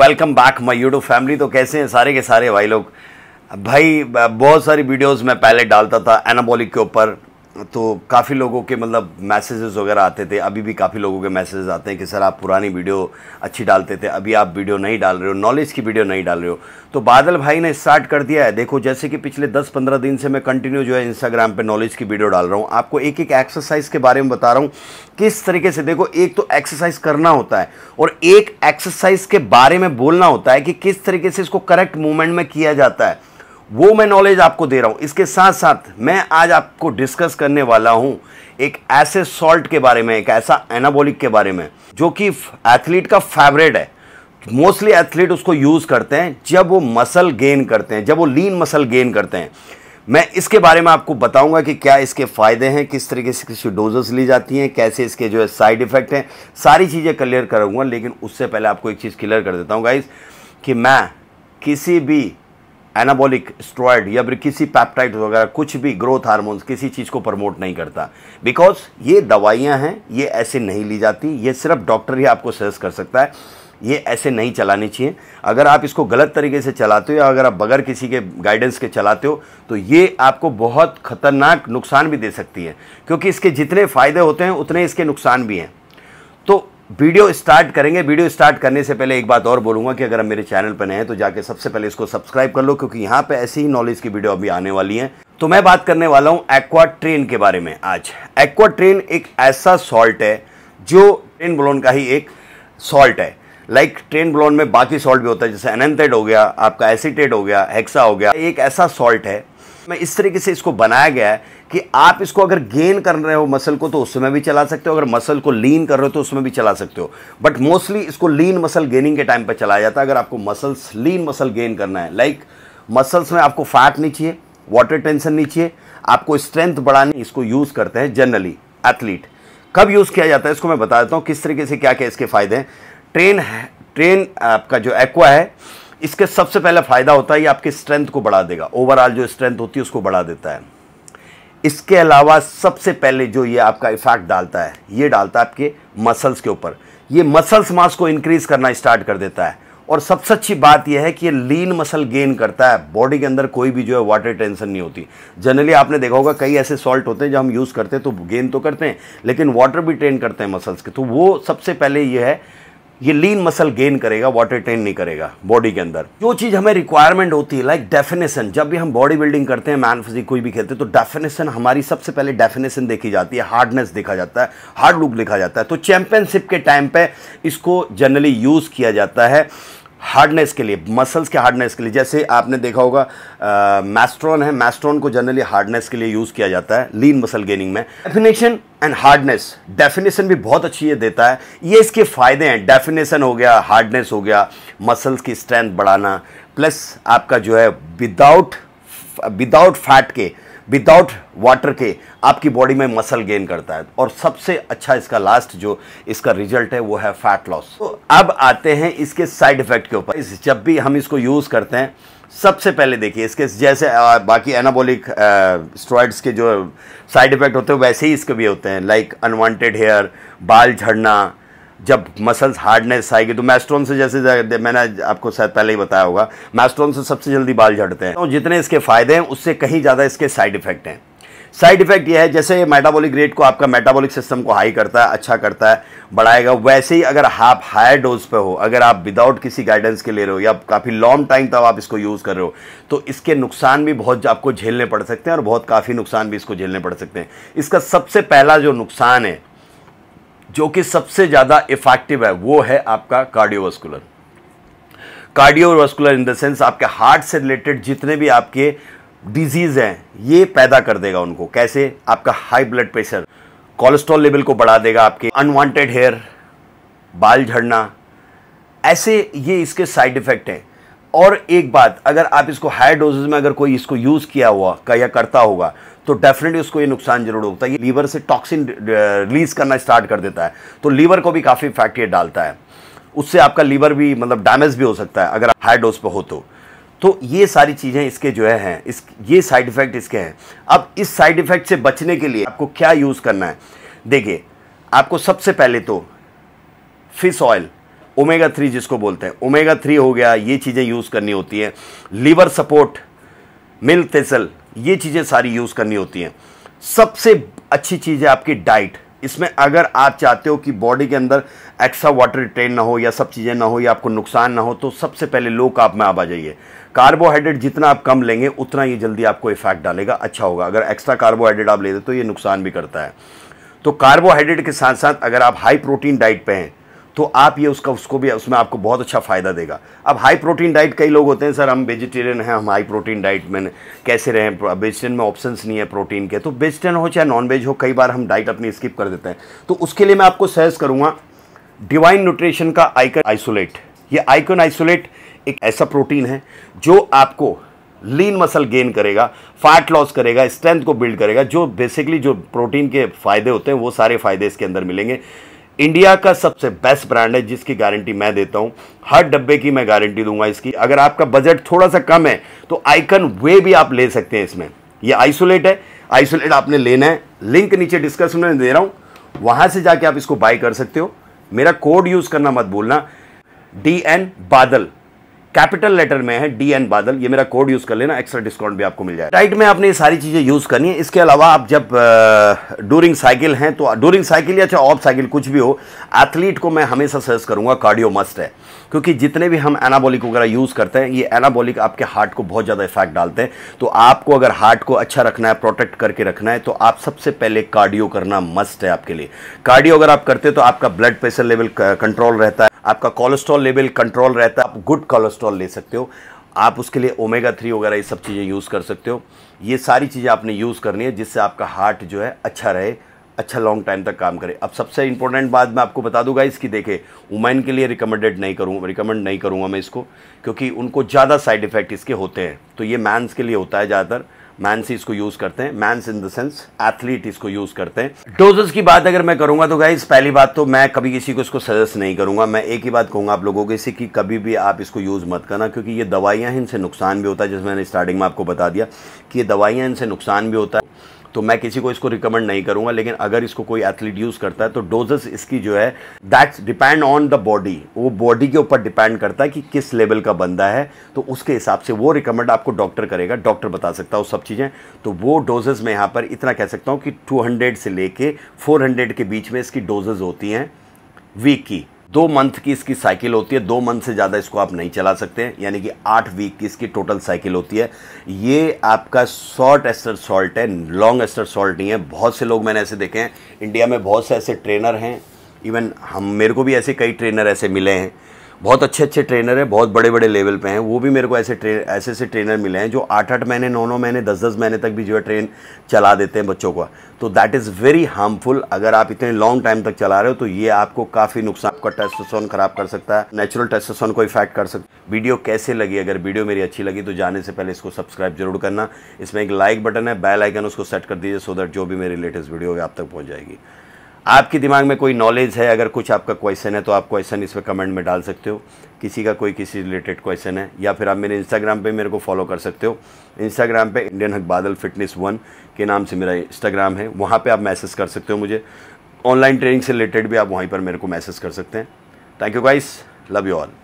welcome back my YouTube family तो कैसे हैं सारे के सारे भाई लोग भाई बहुत सारी वीडियोस मैं पहले डालता था एनाबॉलिक के ऊपर तो काफ़ी लोगों के मतलब मैसेजेस वगैरह आते थे अभी भी काफ़ी लोगों के मैसेजेस आते हैं कि सर आप पुरानी वीडियो अच्छी डालते थे अभी आप वीडियो नहीं डाल रहे हो नॉलेज की वीडियो नहीं डाल रहे हो तो बादल भाई ने स्टार्ट कर दिया है देखो जैसे कि पिछले 10-15 दिन से मैं कंटिन्यू जो है इंस्टाग्राम पर नॉलेज की वीडियो डाल रहा हूँ आपको एक एक एक्सरसाइज के बारे में बता रहा हूँ किस तरीके से देखो एक तो एक्सरसाइज करना होता है और एक एक्सरसाइज के बारे में बोलना होता है कि किस तरीके से इसको करेक्ट मूवमेंट में किया जाता है वो मैं नॉलेज आपको दे रहा हूँ इसके साथ साथ मैं आज आपको डिस्कस करने वाला हूँ एक ऐसे सॉल्ट के बारे में एक ऐसा एनाबॉलिक के बारे में जो कि एथलीट का फेवरेट है मोस्टली एथलीट उसको यूज़ करते हैं जब वो मसल गेन करते हैं जब वो लीन मसल गेन करते हैं मैं इसके बारे में आपको बताऊंगा कि क्या इसके फ़ायदे हैं किस तरीके से किसी डोजेस ली जाती हैं कैसे इसके जो है साइड इफ़ेक्ट हैं सारी चीज़ें क्लियर करूँगा लेकिन उससे पहले आपको एक चीज़ क्लियर कर देता हूँ गाइज़ कि मैं किसी भी एनाबॉलिक स्ट्रॉयड या फिर किसी पैप्टाइड वगैरह कुछ भी ग्रोथ हार्मोन्स किसी चीज़ को प्रमोट नहीं करता बिकॉज ये दवाइयाँ हैं ये ऐसे नहीं ली जाती ये सिर्फ डॉक्टर ही आपको सजेस्ट कर सकता है ये ऐसे नहीं चलानी चाहिए अगर आप इसको गलत तरीके से चलाते हो या अगर आप बगैर किसी के गाइडेंस के चलाते हो तो ये आपको बहुत खतरनाक नुकसान भी दे सकती है क्योंकि इसके जितने फ़ायदे होते हैं उतने इसके नुकसान भी हैं तो वीडियो स्टार्ट करेंगे वीडियो स्टार्ट करने से पहले एक बात और बोलूँगा कि अगर आप मेरे चैनल पर नए हैं तो जाके सबसे पहले इसको सब्सक्राइब कर लो क्योंकि यहाँ पे ऐसी ही नॉलेज की वीडियो अभी आने वाली है तो मैं बात करने वाला हूँ एक्वा ट्रेन के बारे में आज एक्वा ट्रेन एक ऐसा सॉल्ट है जो ट्रेन ब्लोन का ही एक सॉल्ट है लाइक ट्रेन ब्लोन में बाकी सॉल्ट भी होता है जैसे अनंतेड हो गया आपका एसिटेड हो गया हेक्सा हो गया एक ऐसा सॉल्ट है मैं इस तरीके से इसको बनाया गया है कि आप इसको अगर गेन कर रहे हो मसल को तो उसमें भी चला सकते हो अगर मसल को लीन कर रहे हो तो उसमें भी चला सकते हो बट मोस्टली इसको लीन मसल गेनिंग के टाइम पर चलाया जाता है अगर आपको मसल्स लीन मसल गेन करना है लाइक like, मसल्स में आपको फैट नहीं चाहिए वाटर टेंशन नहीं चाहिए आपको स्ट्रेंथ बढ़ानी इसको यूज़ करते हैं जनरली एथलीट कब यूज़ किया जाता है इसको मैं बता देता हूँ किस तरीके से क्या क्या इसके फ़ायदे हैं ट्रेन ट्रेन आपका जो एक्वा है इसके सबसे पहले फ़ायदा होता है ये आपकी स्ट्रेंथ को बढ़ा देगा ओवरऑल जो स्ट्रेंथ होती है उसको बढ़ा देता है इसके अलावा सबसे पहले जो ये आपका इफेक्ट डालता है ये डालता है आपके मसल्स के ऊपर ये मसल्स मास को इंक्रीज़ करना स्टार्ट कर देता है और सबसे अच्छी बात यह है कि ये लीन मसल गेन करता है बॉडी के अंदर कोई भी जो है वाटर टेंशन नहीं होती जनरली आपने देखा होगा कई ऐसे सॉल्ट होते हैं जो हम यूज़ करते हैं तो गेन तो करते हैं लेकिन वाटर भी ट्रेन करते हैं मसल्स के तो वो सबसे पहले ये है ये लीन मसल गेन करेगा वाटर टेन नहीं करेगा बॉडी के अंदर जो चीज़ हमें रिक्वायरमेंट होती है लाइक डेफिनेशन जब भी हम बॉडी बिल्डिंग करते हैं मैन फिजिक कोई भी खेलते हैं तो डेफिनेशन हमारी सबसे पहले डेफिनेशन देखी जाती है हार्डनेस देखा जाता है हार्ड लुक देखा जाता है तो चैंपियनशिप के टाइम पर इसको जनरली यूज़ किया जाता है हार्डनेस के लिए मसल्स के हार्डनेस के लिए जैसे आपने देखा होगा मैस्ट्रॉन है मैस्ट्रॉन को जनरली हार्डनेस के लिए यूज़ किया जाता है लीन मसल गेनिंग में डेफिनेशन एंड हार्डनेस डेफिनेशन भी बहुत अच्छी ये देता है ये इसके फ़ायदे हैं डेफिनेशन हो गया हार्डनेस हो गया मसल्स की स्ट्रेंथ बढ़ाना प्लस आपका जो है विदाउट विदाउट फैट के विदाउट वाटर के आपकी बॉडी में मसल गेन करता है और सबसे अच्छा इसका लास्ट जो इसका रिजल्ट है वो है फैट लॉस तो अब आते हैं इसके साइड इफेक्ट के ऊपर जब भी हम इसको यूज़ करते हैं सबसे पहले देखिए इसके जैसे बाकी एनाबोलिक स्ट्रॉइड्स के जो साइड इफेक्ट होते हैं वैसे ही इसके भी होते हैं लाइक अनवांटेड हेयर बाल झड़ना जब मसल्स हार्डनेस आएगी तो मैस्ट्रोन से जैसे मैंने आपको शायद पहले ही बताया होगा मैस्ट्रोन से सबसे जल्दी बाल झड़ते हैं तो जितने इसके फ़ायदे हैं उससे कहीं ज़्यादा इसके साइड इफ़ेक्ट हैं साइड इफेक्ट यह है जैसे मेटाबॉलिक रेट को आपका मेटाबॉलिक सिस्टम को हाई करता है अच्छा करता है बढ़ाएगा वैसे ही अगर आप हायर डोज पे हो अगर आप विदाउट किसी गाइडेंस के ले रहे हो या काफ़ी लॉन्ग टाइम तक आप इसको यूज़ कर रहे हो तो इसके नुकसान भी बहुत आपको झेलने पड़ सकते हैं और बहुत काफ़ी नुकसान भी इसको झेलने पड़ सकते हैं इसका सबसे पहला जो नुकसान है जो कि सबसे ज़्यादा इफ़ेक्टिव है वो है आपका cardiovascular cardiovascular in the sense आपके हार्ट से रिलेटेड जितने भी आपके डिजीज़ हैं ये पैदा कर देगा उनको कैसे आपका high blood pressure cholesterol level को बढ़ा देगा आपके अनवांटेड हेयर बाल झड़ना ऐसे ये इसके साइड इफ़ेक्ट हैं और एक बात अगर आप इसको हाई डोजेज में अगर कोई इसको यूज़ किया हुआ का या करता होगा तो डेफिनेटली उसको ये नुकसान जरूर होता है ये लीवर से टॉक्सिन रिलीज uh, करना स्टार्ट कर देता है तो लीवर को भी काफ़ी इफेक्ट ये डालता है उससे आपका लीवर भी मतलब डैमेज भी हो सकता है अगर आप हाई डोज पर हो तो तो ये सारी चीज़ें इसके जो है हैं इस ये साइड इफ़ेक्ट इसके हैं अब इस साइड इफ़ेक्ट से बचने के लिए आपको क्या यूज़ करना है देखिए आपको सबसे पहले तो फिश ऑयल ओमेगा थ्री जिसको बोलते हैं ओमेगा थ्री हो गया ये चीज़ें यूज़ करनी होती हैं लीवर सपोर्ट मिल तेसल ये चीज़ें सारी यूज़ करनी होती हैं सबसे अच्छी चीज़ है आपकी डाइट इसमें अगर आप चाहते हो कि बॉडी के अंदर एक्स्ट्रा वाटर रिटेन ना हो या सब चीज़ें ना हो या आपको नुकसान ना हो तो सबसे पहले लो काप में आप आ जाइए कार्बोहाइड्रेट जितना आप कम लेंगे उतना ये जल्दी आपको इफेक्ट डालेगा अच्छा होगा अगर एक्स्ट्रा कार्बोहाइड्रेट आप लेते तो ये नुकसान भी करता है तो कार्बोहाइड्रेट के साथ साथ अगर आप हाई प्रोटीन डाइट पे हैं तो आप ये उसका उसको भी उसमें आपको बहुत अच्छा फ़ायदा देगा अब हाई प्रोटीन डाइट कई लोग होते हैं सर हम वेजिटेरियन हैं हम हाई प्रोटीन डाइट में कैसे रहें वेजिटेरियन में ऑप्शंस नहीं है प्रोटीन के तो वेजिटेरियन हो चाहे नॉन वेज हो कई बार हम डाइट अपनी स्किप कर देते हैं तो उसके लिए मैं आपको सजेस्ट करूँगा डिवाइन न्यूट्रिशन का आइकन आइसोलेट ये आइकन आइसोलेट एक ऐसा प्रोटीन है जो आपको लीन मसल गेन करेगा फैट लॉस करेगा स्ट्रेंथ को बिल्ड करेगा जो बेसिकली जो प्रोटीन के फ़ायदे होते हैं वो सारे फ़ायदे इसके अंदर मिलेंगे इंडिया का सबसे बेस्ट ब्रांड है जिसकी गारंटी मैं देता हूं हर डब्बे की मैं गारंटी दूंगा इसकी अगर आपका बजट थोड़ा सा कम है तो आइकन वे भी आप ले सकते हैं इसमें ये आइसोलेट है आइसोलेट आपने लेना है लिंक नीचे डिस्कशन में दे रहा हूं वहां से जाके आप इसको बाय कर सकते हो मेरा कोड यूज करना मत भूलना डी एन बादल कैपिटल लेटर में है डी एन बादल ये मेरा कोड यूज कर लेना एक्स्ट्रा डिस्काउंट भी आपको मिल जाएगा टाइट में आपने ये सारी चीजें यूज करनी है इसके अलावा आप जब डूरिंग साइकिल हैं तो डूरिंग साइकिल या चाहे ऑफ साइकिल कुछ भी हो एथलीट को मैं हमेशा सजेस्ट करूंगा कार्डियो मस्ट है क्योंकि जितने भी हम एनाबोलिक वगैरह यूज करते हैं ये एनाबोलिक आपके हार्ट को बहुत ज्यादा इफेक्ट डालते हैं तो आपको अगर हार्ट को अच्छा रखना है प्रोटेक्ट करके रखना है तो आप सबसे पहले कार्डियो करना मस्ट है आपके लिए कार्डियो अगर आप करते हैं तो आपका ब्लड प्रेशर लेवल कंट्रोल रहता है आपका कोलेस्ट्रॉल लेवल कंट्रोल रहता है आप गुड कोलेस्ट्रॉल कोलेस्ट्रॉल ले सकते हो आप उसके लिए ओमेगा थ्री वगैरह ये सब चीज़ें यूज़ कर सकते हो ये सारी चीज़ें आपने यूज़ करनी है जिससे आपका हार्ट जो है अच्छा रहे अच्छा लॉन्ग टाइम तक काम करे अब सबसे इंपॉर्टेंट बात मैं आपको बता दूंगा इसकी देखे वुमेन के लिए रिकमेंडेड नहीं करूँगा रिकमेंड नहीं करूँगा मैं इसको क्योंकि उनको ज़्यादा साइड इफ़ेक्ट इसके होते हैं तो ये मैंस के लिए होता है ज़्यादातर मैंसी इसको यूज़ करते हैं men's in the sense athlete इसको यूज़ करते हैं डोजेस की बात अगर मैं करूंगा तो गाइज पहली बात तो मैं कभी किसी को इसको सजेस्ट नहीं करूंगा मैं एक ही बात कहूंगा आप लोगों के इसी कि कभी भी आप इसको यूज़ मत करना क्योंकि ये दवाइयाँ इनसे नुकसान भी होता है जैसे मैंने स्टार्टिंग में आपको बता दिया कि ये दवाइयां इनसे नुकसान भी होता है तो मैं किसी को इसको रिकमेंड नहीं करूँगा लेकिन अगर इसको कोई एथलीट यूज़ करता है तो डोजेस इसकी जो है that's depend on the body वो बॉडी के ऊपर डिपेंड करता है कि किस लेवल का बंदा है तो उसके हिसाब से वो रिकमेंड आपको डॉक्टर करेगा डॉक्टर बता सकता है वो सब चीज़ें तो वो डोजेज मैं यहाँ पर इतना कह सकता हूँ कि टू से लेके फोर के बीच में इसकी डोजेज होती हैं वीक की दो मंथ की इसकी साइकिल होती है दो मंथ से ज़्यादा इसको आप नहीं चला सकते हैं यानी कि आठ वीक की इसकी टोटल साइकिल होती है ये आपका शॉर्ट एस्टर सॉल्ट है लॉन्ग एस्टर सॉल्ट नहीं है बहुत से लोग मैंने ऐसे देखे हैं इंडिया में बहुत से ऐसे ट्रेनर हैं इवन हम मेरे को भी ऐसे कई ट्रेनर ऐसे मिले हैं बहुत अच्छे अच्छे ट्रेनर हैं बहुत बड़े बड़े लेवल पे हैं वो भी मेरे को ऐसे ट्रेन ऐसे ऐसे ट्रेनर मिले हैं जो आठ आठ महीने नौ नौ महीने दस दस महीने तक भी जो है ट्रेन चला देते हैं बच्चों का तो दैट इज़ वेरी हार्मफुल अगर आप इतने लॉन्ग टाइम तक चला रहे हो तो ये आपको काफ़ी नुकसान आपका टेस्टोसोन ख़राब कर सकता है नेचुरल टेस्टोसोन को इफेक्ट कर सकता वीडियो कैसे लगी अगर वीडियो मेरी अच्छी लगी तो जाने से पहले इसको सब्सक्राइब जरूर करना इसमें एक लाइक बटन है बेल आइकन उसको सेट कर दीजिए सो दैट जो भी मेरी लेटेस्ट वीडियो है आप तक पहुँच जाएगी आपके दिमाग में कोई नॉलेज है अगर कुछ आपका क्वेश्चन है तो आप क्वेश्चन इस पर कमेंट में डाल सकते हो किसी का कोई किसी रिलेटेड क्वेश्चन है या फिर आप मेरे इंस्टाग्राम पे मेरे को फॉलो कर सकते हो इंस्टाग्राम पे इंडियन हक बादल फिटनेस वन के नाम से मेरा इंस्टाग्राम है वहाँ पे आप मैसेज कर सकते हो मुझे ऑनलाइन ट्रेनिंग से रिलेटेड भी आप वहीं पर मेरे को मैसेज कर सकते हैं thank you guys love you all